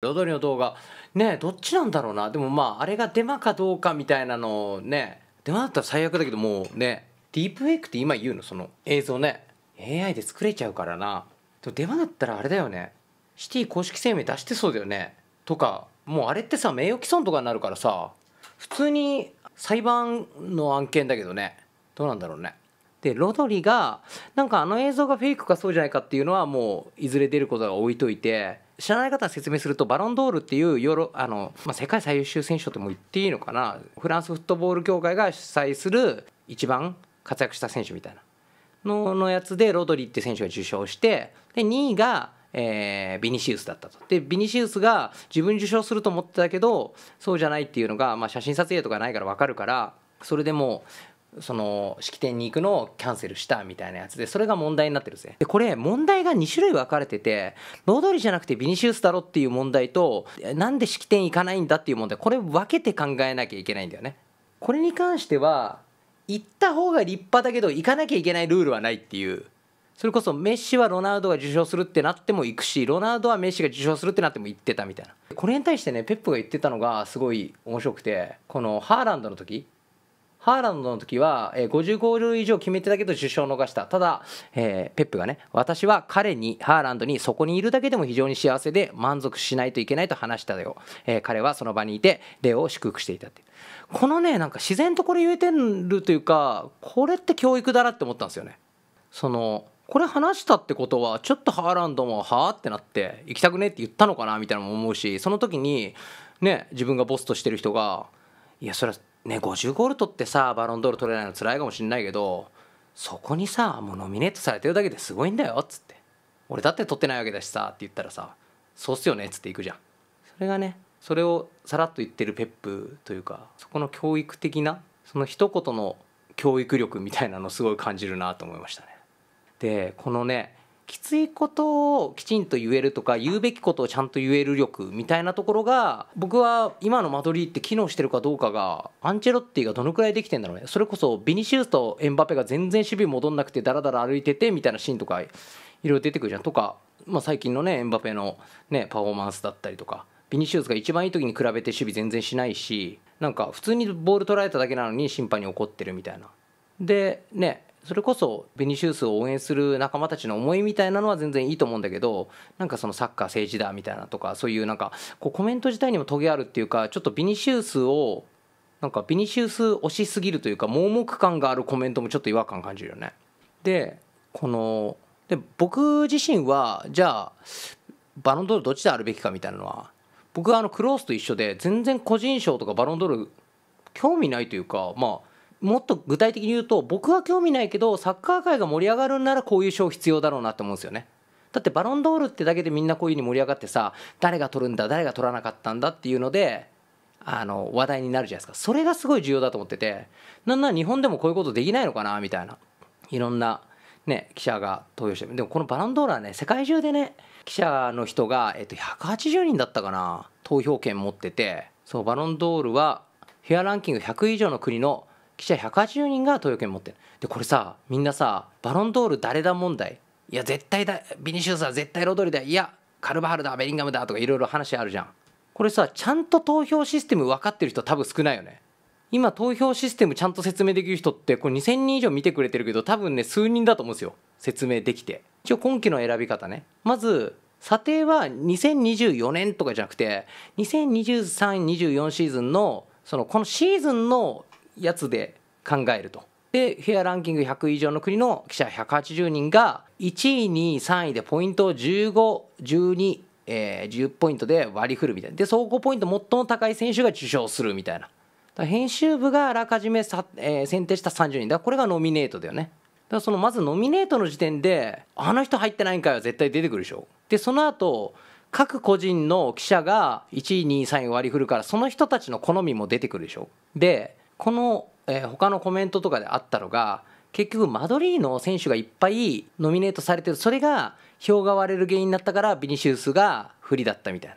ドリの動画ねどっちなんだろうなでもまああれがデマかどうかみたいなのねデマだったら最悪だけどもうねディープフェイクって今言うのその映像ね AI で作れちゃうからなでもデマだったらあれだよねシティ公式声明出してそうだよねとかもうあれってさ名誉毀損とかになるからさ普通に裁判の案件だけどねどうなんだろうねでロドリがなんかあの映像がフェイクかそうじゃないかっていうのはもういずれ出ることは置いといて知らない方は説明するとバロンドールっていうヨロあの、まあ、世界最優秀選手とも言っていいのかなフランスフットボール協会が主催する一番活躍した選手みたいなののやつでロドリって選手が受賞してで2位が、えー、ビニシウスだったとでビニシウスが自分受賞すると思ってたけどそうじゃないっていうのが、まあ、写真撮影とかないから分かるからそれでもうその式典に行くのをキャンセルしたみたいなやつでそれが問題になってるぜでこれ問題が2種類分かれててロードリじゃなくてビニシウスだろっていう問題となんで式典行かないんだっていう問題これ分けて考えなきゃいけないんだよねこれに関しては行った方が立派だけど行かなきゃいけないルールはないっていうそれこそメッシはロナウドが受賞するってなっても行くしロナウドはメッシが受賞するってなっても行ってたみたいなこれに対してねペップが言ってたのがすごい面白くてこのハーランドの時ハーランドの時は、えー、50ゴール以上決めてたけど受賞を逃した。ただ、えー、ペップがね、私は彼に、ハーランドにそこにいるだけでも非常に幸せで満足しないといけないと話したよ。えー、彼はその場にいて、レオを祝福していたって。このね、なんか自然とこれ言えてるというか、これって教育だなって思ったんですよね。その、これ話したってことはちょっとハーランドも「はあ?」ってなって「行きたくね?」って言ったのかなみたいなのも思うしその時にね自分がボスとしてる人が「いやそれはね50ゴール取ってさバロンドール取れないの辛いかもしんないけどそこにさもうノミネートされてるだけですごいんだよっつって俺だって取ってないわけだしさって言ったらさそうっすよねっつっていくじゃんそれがねそれをさらっと言ってるペップというかそこの教育的なその一言の教育力みたいなのすごい感じるなと思いましたねでこのねきついことをきちんと言えるとか言うべきことをちゃんと言える力みたいなところが僕は今のマドリーって機能してるかどうかがアンチェロッティがどのくらいできてんだろうねそれこそビニシウスとエンバペが全然守備戻んなくてダラダラ歩いててみたいなシーンとかいろいろ出てくるじゃんとか、まあ、最近のねエンバペの、ね、パフォーマンスだったりとか。ビニシウスが一番いい時に比べて守備全然しないしなんか普通にボール取られただけなのに審判に怒ってるみたいなでねそれこそベニシウスを応援する仲間たちの思いみたいなのは全然いいと思うんだけどなんかそのサッカー政治だみたいなとかそういうなんかこうコメント自体にもトゲあるっていうかちょっとビニシウスをなんかビニシウス推しすぎるというか盲目感があるコメントもちょっと違和感感じるよね。でこので僕自身はじゃあバロンドールどっちであるべきかみたいなのは僕はあのクロースと一緒で全然個人賞とかバロンドール興味ないというかまあもっと具体的に言うと僕は興味ないけどサッカー界が盛り上がるんならこういう賞必要だろうなって思うんですよね。だってバロンドールってだけでみんなこういうふうに盛り上がってさ誰が取るんだ誰が取らなかったんだっていうのであの話題になるじゃないですかそれがすごい重要だと思っててなんなら日本でもこういうことできないのかなみたいないろんな、ね、記者が投票してでもこのバロンドールはね世界中でね記者の人が、えっと、180人だったかな投票権持っててそうバロンドールはフェアランキング100以上の国の記者180人が投票権持ってるでこれさみんなさバロンドール誰だ問題いや絶対だビニシウスは絶対ロドリだいやカルバハルだベリンガムだとかいろいろ話あるじゃんこれさちゃんと投票システム分かってる人多分少ないよね今投票システムちゃんと説明できる人ってこれ2000人以上見てくれてるけど多分ね数人だと思うんですよ説明できて一応今期の選び方ねまず査定は2024年とかじゃなくて202324シーズンのそのこのシーズンのやつで考えると。でフェアランキング100以上の国の記者180人が1位2位3位でポイントを1512えー、10ポイントで割り振るみたいなで総合ポイント最も高い選手が受賞するみたいな編集部があらかじめさ、えー、選定した30人だからこれがノミネートだよねだからそのまずノミネートの時点であの人入ってないんかい絶対出てくるでしょでその後各個人の記者が1位2位3位割り振るからその人たちの好みも出てくるでしょでこの、えー、他のコメントとかであったのが結局マドリーの選手がいっぱいノミネートされてるそれが票が割れる原因になったからビニシウスが不利だったみたいな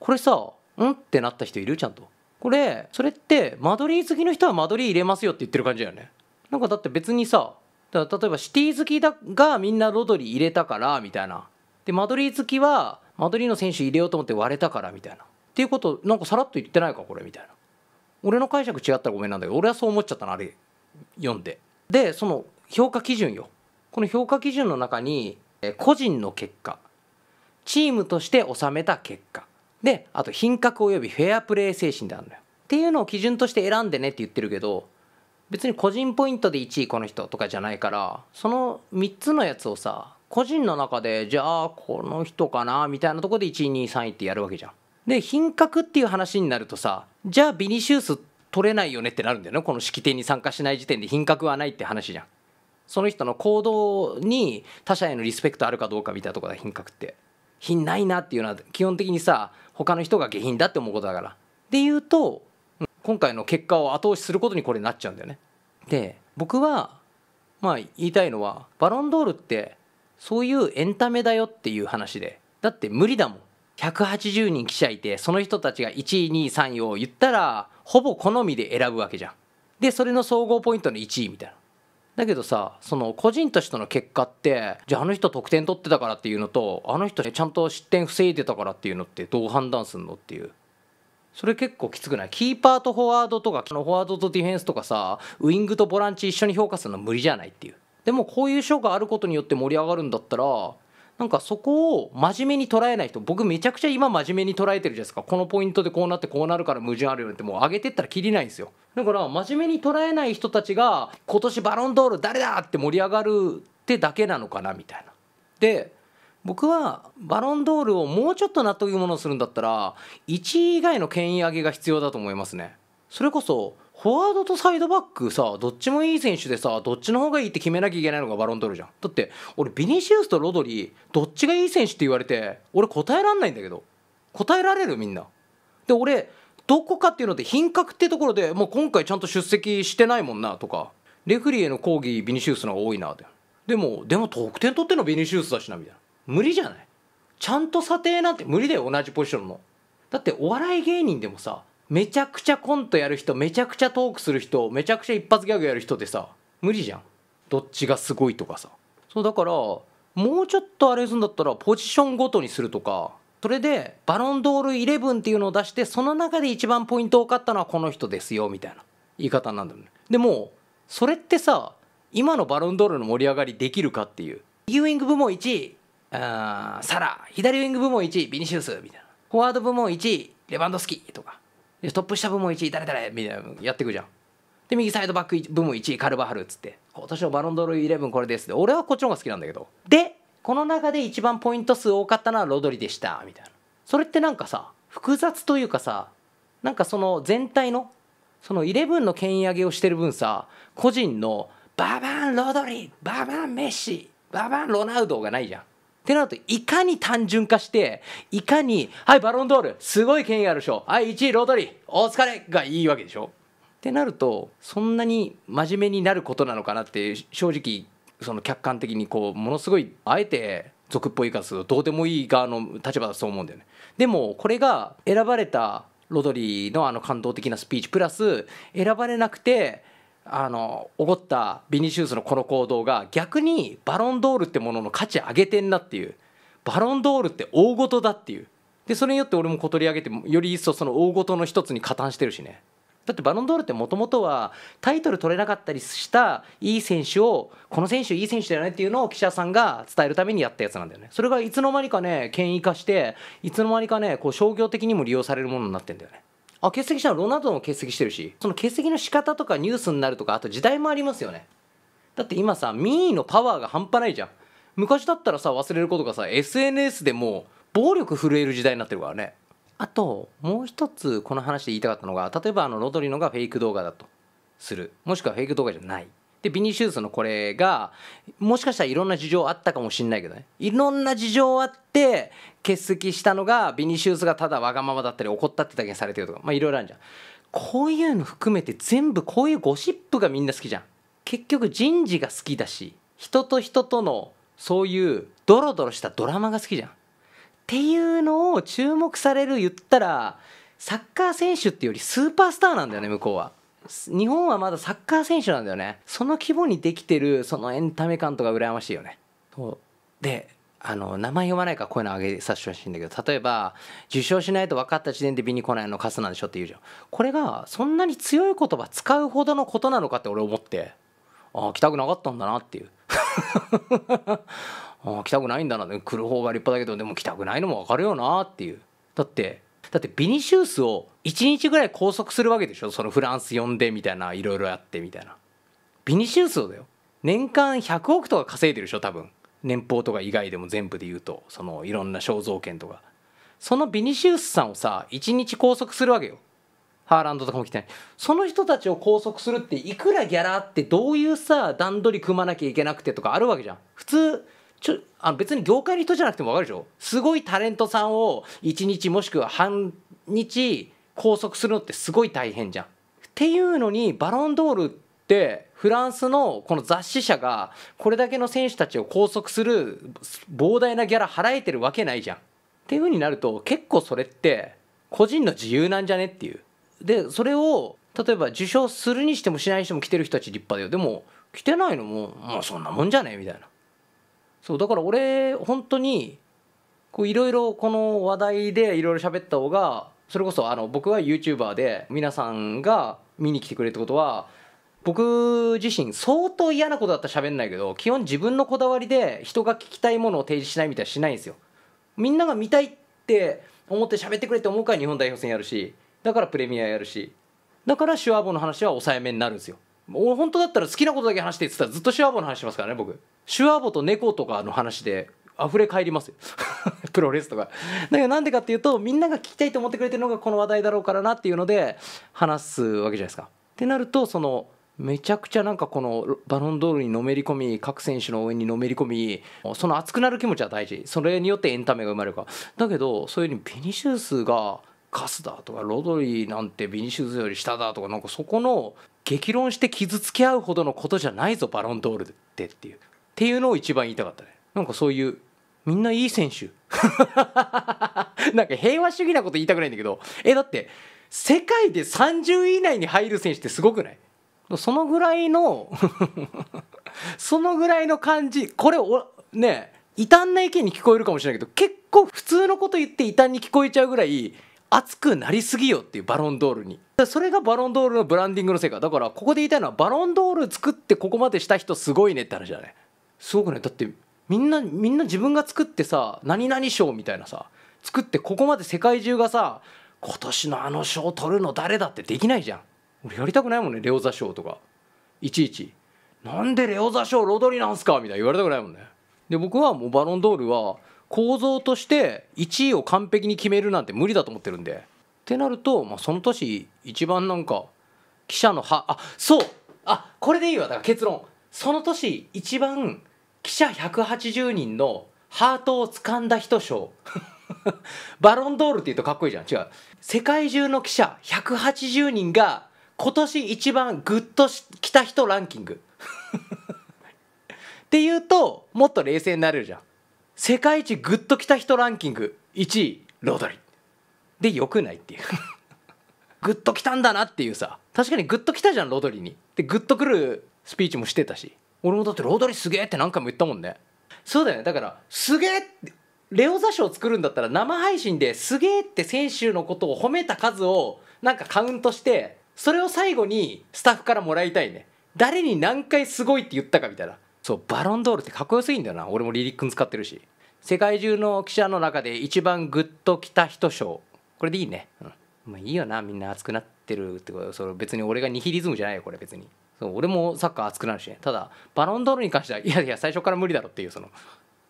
これさんってなった人いるちゃんとこれそれってマドリー好きの人はマドリー入れますよって言ってる感じだよねなんかだって別にさ例えばシティ好きだがみんなロドリー入れたからみたいなでマドリー好きはマドリーの選手入れようと思って割れたからみたいなっていうことなんかさらっと言ってないかこれみたいな俺の解釈違ったらごめんなんだけど俺はそう思っちゃったのあれ読んででその評価基準よこの評価基準の中に個人の結果チームとして収めた結果であと品格及びフェアプレー精神であるのよっていうのを基準として選んでねって言ってるけど別に個人ポイントで1位この人とかじゃないからその3つのやつをさ個人の中でじゃあこの人かなみたいなとこで1位2位3位ってやるわけじゃん。で品格っていう話になるとさじゃあビニシウス取れないよねってなるんだよねこの式典に参加しない時点で品格はないって話じゃんその人の行動に他者へのリスペクトあるかどうかみたいなとこだ品格って品ないなっていうのは基本的にさ他の人が下品だって思うことだからで言うと今回の結果を後押しすることにこれなっちゃうんだよねで僕はまあ言いたいのはバロンドールってそういうエンタメだよっていう話でだって無理だもん180人記者いてその人たちが1位2位3位を言ったらほぼ好みで選ぶわけじゃん。でそれの総合ポイントの1位みたいな。だけどさその個人としての結果ってじゃああの人得点取ってたからっていうのとあの人ちゃんと失点防いでたからっていうのってどう判断すんのっていうそれ結構きつくないキーパーとフォワードとかフォワードとディフェンスとかさウイングとボランチ一緒に評価するの無理じゃないっていうでもこういう賞があることによって盛り上がるんだったらなんかそこを真面目に捉えない人僕めちゃくちゃ今真面目に捉えてるじゃないですかこのポイントでこうなってこうなるから矛盾あるよってもう上げてったらきりないんですよだから真面目に捉えない人たちが今年バロンドール誰だって盛り上がるってだけなのかなみたいな。で僕はバロンドールをもうちょっと納得いうものをするんだったら1位以外の権威上げが必要だと思いますね。それこそフォワードとサイドバックさどっちもいい選手でさどっちの方がいいって決めなきゃいけないのがバロンドールじゃんだって俺ビニシウスとロドリー、どっちがいい選手って言われて俺答えらんないんだけど答えられるみんなで俺どこかっていうので品格ってところでもう今回ちゃんと出席してないもんなとかレフリーへの抗議ビニシウスの方が多いなて。でもでも得点取ってのビニシウスだしなみたいな無理じゃないちゃんと査定なんて無理だよ同じポジションのだってお笑い芸人でもさめちゃくちゃコントやる人めちゃくちゃトークする人めちゃくちゃ一発ギャグやる人ってさ無理じゃんどっちがすごいとかさそうだからもうちょっとあれするんだったらポジションごとにするとかそれでバロンドール11っていうのを出してその中で一番ポイント多かったのはこの人ですよみたいな言い方なんだよねでもそれってさ今のバロンドールの盛り上がりできるかっていう右ウイング部門1位あサラ左ウイング部門1位ビニシウスみたいなフォワード部門1位レバンドスキーとかトップ下部門1位誰誰みたいなやってくじゃんで右サイドバック部門1位カルバハルっつって今年のバロンドールイレブンこれですで俺はこっちの方が好きなんだけどでこの中で一番ポイント数多かったのはロドリでしたみたいなそれってなんかさ複雑というかさなんかその全体のそのイレブンのけん上げをしてる分さ個人のババンロドリババンメッシババンロナウドがないじゃんってなると、いかに単純化して、いかに、はい、バロンドール、すごい権威ある賞、はい、1位、ロードリー、お疲れがいいわけでしょ。ってなると、そんなに真面目になることなのかなって、正直、その客観的に、こう、ものすごい、あえて、俗っぽい言い方どうでもいい側の立場だと思うんだよね。でも、これが選ばれたロドリーのあの感動的なスピーチ、プラス、選ばれなくて、あの怒ったビニシウスのこの行動が逆にバロンドールってものの価値上げてんなっていうバロンドールって大事だっていうでそれによって俺も小取り上げてより一層その大事の一つに加担してるしねだってバロンドールってもともとはタイトル取れなかったりしたいい選手をこの選手いい選手だよねっていうのを記者さんが伝えるためにやったやつなんだよねそれがいつの間にかね権威化していつの間にかねこう商業的にも利用されるものになってんだよねあ欠席したのロナウドも欠席してるしその欠席の仕方とかニュースになるとかあと時代もありますよねだって今さ民意のパワーが半端ないじゃん昔だったらさ忘れることがさ SNS でもう暴力震える時代になってるからねあともう一つこの話で言いたかったのが例えばあのロドリノがフェイク動画だとするもしくはフェイク動画じゃないでビニシウスのこれがもしかしたらいろんな事情あったかもしれないけどねいろんな事情あって欠席したのがビニシウスがただわがままだったり怒ったってだけされてるとかまあいろいろあるじゃんこういうの含めて全部こういうゴシップがみんな好きじゃん結局人事が好きだし人と人とのそういうドロドロしたドラマが好きじゃんっていうのを注目される言ったらサッカー選手っていうよりスーパースターなんだよね向こうは。日本はまだサッカー選手なんだよねその規模にできてるそのエンタメ感とか羨ましいよねであの名前読まないからこういうの挙げさせてほしいんだけど例えば受賞しないと分かった時点で美に来ないのカスなんでしょって言うじゃんこれがそんなに強い言葉使うほどのことなのかって俺思ってああ来たくなかったんだなっていう ああ来たくないんだな来る方が立派だけどでも来たくないのも分かるよなっていうだってだってビニシウスを1日ぐらい拘束するわけでしょそのフランス呼んでみたいないろいろやってみたいなビニシウスをだよ年間100億とか稼いでるでしょ多分年俸とか以外でも全部で言うとそのいろんな肖像権とかそのビニシウスさんをさ1日拘束するわけよハーランドとかも来てないその人たちを拘束するっていくらギャラってどういうさ段取り組まなきゃいけなくてとかあるわけじゃん普通ちょあの別に業界の人じゃなくても分かるでしょすごいタレントさんを1日もしくは半日拘束するのってすごい大変じゃん。っていうのにバロンドールってフランスのこの雑誌社がこれだけの選手たちを拘束する膨大なギャラ払えてるわけないじゃん。っていう風になると結構それって個人の自由なんじゃねっていう。でそれを例えば受賞するにしてもしないにしても来てる人たち立派だよでも来てないのももうそんなもんじゃねみたいな。そうだから俺本当にこういろいろこの話題でいろいろ喋った方がそれこそあの僕は YouTuber で皆さんが見に来てくれるってことは僕自身相当嫌なことだったら喋んないけど基本自分のこだわりで人が聞きたいものを提示しないみたいしないんですよみんなが見たいって思って喋ってくれって思うから日本代表戦やるしだからプレミアやるしだからシュワボの話は抑えめになるんですよ俺本当だったら好きなことだけ話してって言ったらずっとシュワボの話しますからね僕シュワボと猫とかの話で溢れ返りますよ プロレスとかだけどなんでかっていうとみんなが聞きたいと思ってくれてるのがこの話題だろうからなっていうので話すわけじゃないですかってなるとそのめちゃくちゃなんかこのバロンドールにのめり込み各選手の応援にのめり込みその熱くなる気持ちは大事それによってエンタメが生まれるかだけどそういうふうにビニシウスがカスだとかロドリーなんてビニシウスより下だとかなんかそこの激論して傷つけ合うほどのことじゃないぞバロンドールってっていうっていうのを一番言いたかったねなんかそういうみんないい選手 なんか平和主義なこと言いたくないんだけどえだって世界で30位以内に入る選手ってすごくないそのぐらいの そのぐらいの感じこれおね異端な意見に聞こえるかもしれないけど結構普通のこと言って異端に聞こえちゃうぐらい熱くなりすぎよっていうバロンドールにそれがバロンドールのブランディングの成果だからここで言いたいのはバロンドール作ってここまでした人すごいねって話だねすごくねだってみんなみんな自分が作ってさ何々賞みたいなさ作ってここまで世界中がさ今年のあの賞取るの誰だってできないじゃん俺やりたくないもんねレオザ賞とかいちいちなんでレオザ賞ロドリなんすかみたいな言われたくないもんねで僕はもうバロンドールは構造として1位を完璧に決めるなんて無理だと思ってるんで。ってなると、まあ、その年一番なんか記者のはあそうあこれでいいわだから結論その年一番記者180人のハートを掴んだ人賞 バロンドールって言うとかっこいいじゃん違う世界中の記者180人が今年一番グッときた人ランキング っていうともっと冷静になれるじゃん世界一グッときた人ランキング1位ロドリでよくないっていう グッときたんだなっていうさ確かにグッときたじゃんロドリにでグッとくるスピーチもしてたし俺もだってロドリすげえって何回も言ったもんねそうだよねだからすげえってレオ座賞作るんだったら生配信ですげえって選手のことを褒めた数をなんかカウントしてそれを最後にスタッフからもらいたいね誰に何回すごいって言ったかみたいなそうバロンドールってかっこよすぎんだよな俺もリリックン使ってるし世界中の記者の中で一番グッときた人賞これでいいね、うん、まあいいよなみんな熱くなってるってことそれ別に俺がニヒリズムじゃないよこれ別にそう俺もサッカー熱くなるしねただバロンドールに関してはいやいや最初から無理だろっていうその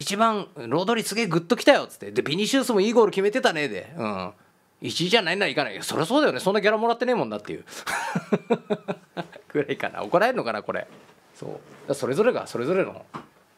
一番ロドリすげえグッときたよっつってでビニシウスもいいゴール決めてたねでうん1位じゃないならいかないそりゃそうだよねそんなギャラもらってねえもんだっていう ぐらいかな怒られるのかなこれ。そうそれぞれがそれぞれの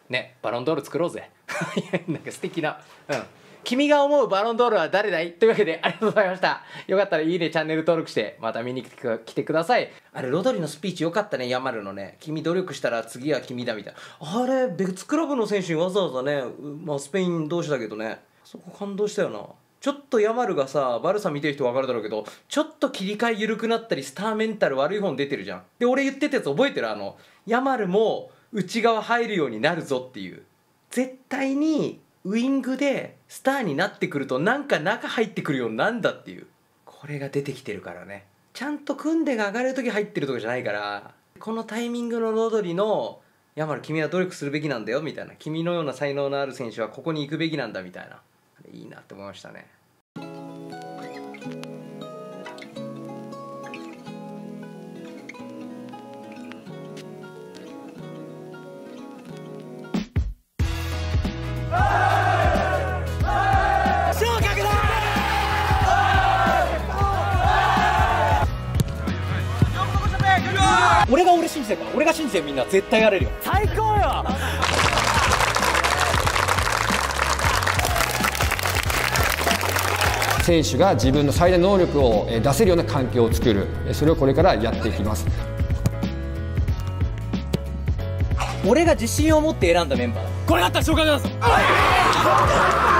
ねバロンドール作ろうぜ なんか素敵なうん君が思うバロンドールは誰だいというわけでありがとうございました。よかったらいいね、チャンネル登録して、また見に来てください。あれ、ロドリのスピーチよかったね、ヤマルのね。君努力したら次は君だみたいな。あれ、別クラブの選手にわざわざね、まあ、スペイン同士だけどね、そこ感動したよな。ちょっとヤマルがさバルサ見てる人分かるだろうけどちょっと切り替え緩くなったりスターメンタル悪い本出てるじゃんで俺言ってたやつ覚えてるあのヤマルも内側入るようになるぞっていう絶対にウイングでスターになってくるとなんか中入ってくるようになんだっていうこれが出てきてるからねちゃんと組んでが上がる時入ってるとかじゃないからこのタイミングのロドリの「ヤマル君は努力するべきなんだよ」みたいな「君のような才能のある選手はここに行くべきなんだ」みたいないいなって思いましたね俺が俺信じてるから俺が信じてるみんな絶対やれるよ最高よ選手が自分の最大能力を出せるような環境を作るそれをこれからやっていきます俺が自信を持って選んだメンバーこれだったら紹介だぞ